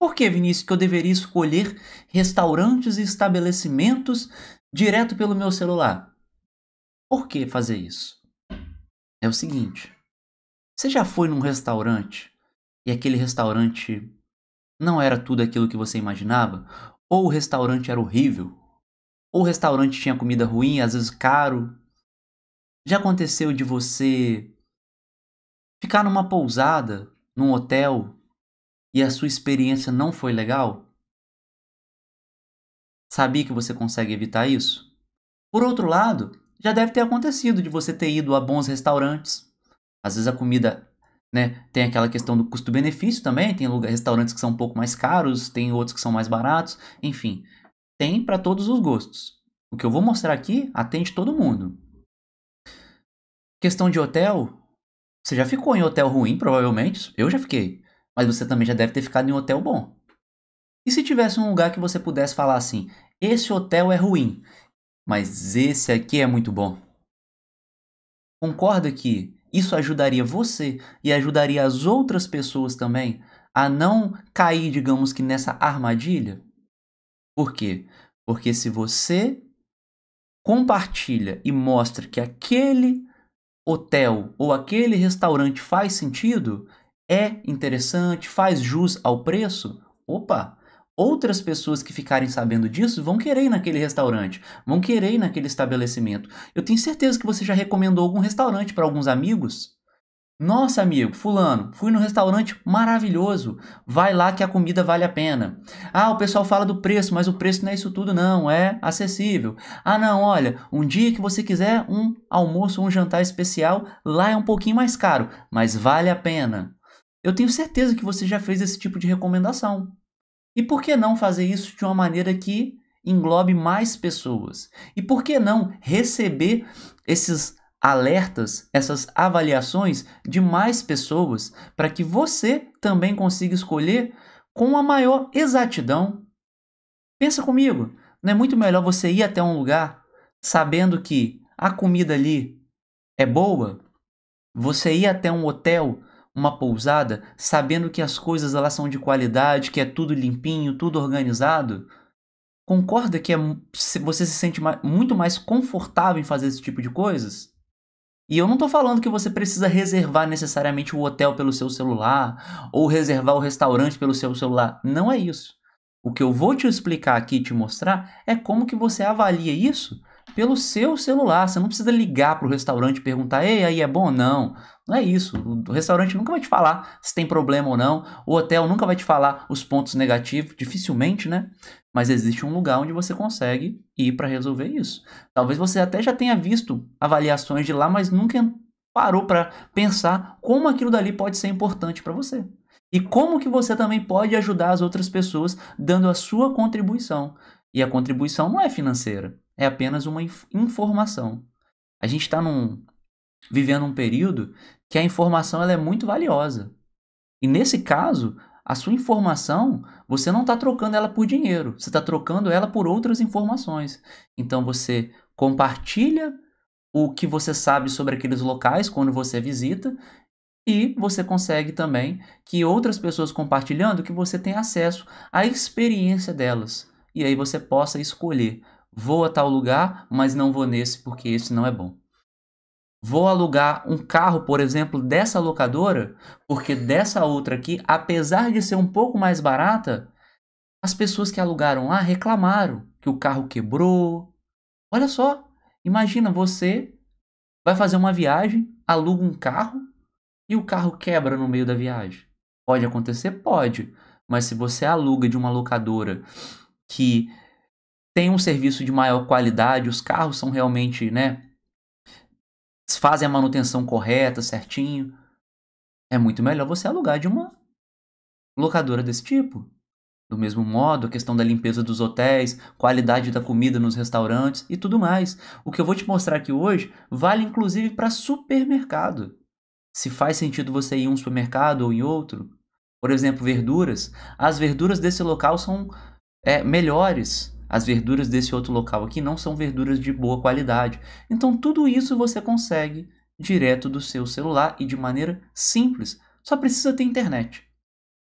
Por que, Vinícius, que eu deveria escolher restaurantes e estabelecimentos direto pelo meu celular? Por que fazer isso? É o seguinte: você já foi num restaurante e aquele restaurante não era tudo aquilo que você imaginava? Ou o restaurante era horrível? Ou o restaurante tinha comida ruim, às vezes caro? Já aconteceu de você ficar numa pousada, num hotel, e a sua experiência não foi legal? Sabia que você consegue evitar isso? Por outro lado, já deve ter acontecido de você ter ido a bons restaurantes. Às vezes a comida, né, tem aquela questão do custo-benefício também, tem lugar, restaurantes que são um pouco mais caros, tem outros que são mais baratos, enfim, tem para todos os gostos. O que eu vou mostrar aqui atende todo mundo. Questão de hotel, você já ficou em hotel ruim, provavelmente. Eu já fiquei mas você também já deve ter ficado em um hotel bom. E se tivesse um lugar que você pudesse falar assim: esse hotel é ruim, mas esse aqui é muito bom? Concorda que isso ajudaria você e ajudaria as outras pessoas também a não cair, digamos que, nessa armadilha? Por quê? Porque se você compartilha e mostra que aquele hotel ou aquele restaurante faz sentido, é interessante, faz jus ao preço, opa, outras pessoas que ficarem sabendo disso vão querer ir naquele restaurante, vão querer ir naquele estabelecimento. Eu tenho certeza que você já recomendou algum restaurante para alguns amigos. Nossa, amigo, fulano, fui no restaurante maravilhoso. Vai lá que a comida vale a pena. Ah, o pessoal fala do preço, mas o preço não é isso tudo não, é acessível. Ah, não, olha, um dia que você quiser um almoço, um jantar especial, lá é um pouquinho mais caro, mas vale a pena. Eu tenho certeza que você já fez esse tipo de recomendação. E por que não fazer isso de uma maneira que englobe mais pessoas? E por que não receber esses alertas, essas avaliações de mais pessoas, para que você também consiga escolher com a maior exatidão? Pensa comigo, não é muito melhor você ir até um lugar sabendo que a comida ali é boa? Você ir até um hotel uma pousada sabendo que as coisas lá são de qualidade, que é tudo limpinho, tudo organizado? Concorda que é, você se sente muito mais confortável em fazer esse tipo de coisas? E eu não estou falando que você precisa reservar necessariamente o hotel pelo seu celular ou reservar o restaurante pelo seu celular. Não é isso. O que eu vou te explicar aqui e te mostrar é como que você avalia isso pelo seu celular. Você não precisa ligar para o restaurante e perguntar: ei, aí é bom ou não? Não é isso. O restaurante nunca vai te falar se tem problema ou não. O hotel nunca vai te falar os pontos negativos, dificilmente, né? Mas existe um lugar onde você consegue ir para resolver isso. Talvez você até já tenha visto avaliações de lá, mas nunca parou para pensar como aquilo dali pode ser importante para você. E como que você também pode ajudar as outras pessoas dando a sua contribuição. E a contribuição não é financeira é apenas uma inf informação. A gente está vivendo um período que a informação ela é muito valiosa. E nesse caso, a sua informação, você não está trocando ela por dinheiro, você está trocando ela por outras informações. Então você compartilha o que você sabe sobre aqueles locais quando você visita e você consegue também que outras pessoas compartilhando que você tem acesso à experiência delas e aí você possa escolher Vou a tal lugar, mas não vou nesse porque esse não é bom. Vou alugar um carro, por exemplo, dessa locadora, porque dessa outra aqui, apesar de ser um pouco mais barata, as pessoas que alugaram lá reclamaram que o carro quebrou. Olha só, imagina você vai fazer uma viagem, aluga um carro e o carro quebra no meio da viagem. Pode acontecer? Pode. Mas se você aluga de uma locadora que tem um serviço de maior qualidade, os carros são realmente, né? Fazem a manutenção correta, certinho. É muito melhor você alugar de uma locadora desse tipo. Do mesmo modo, a questão da limpeza dos hotéis, qualidade da comida nos restaurantes e tudo mais. O que eu vou te mostrar aqui hoje vale inclusive para supermercado. Se faz sentido você ir em um supermercado ou em outro, por exemplo, verduras, as verduras desse local são é, melhores as verduras desse outro local aqui não são verduras de boa qualidade. Então, tudo isso você consegue direto do seu celular e de maneira simples. Só precisa ter internet.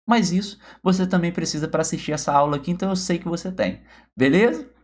Mas isso você também precisa para assistir essa aula aqui, então eu sei que você tem. Beleza?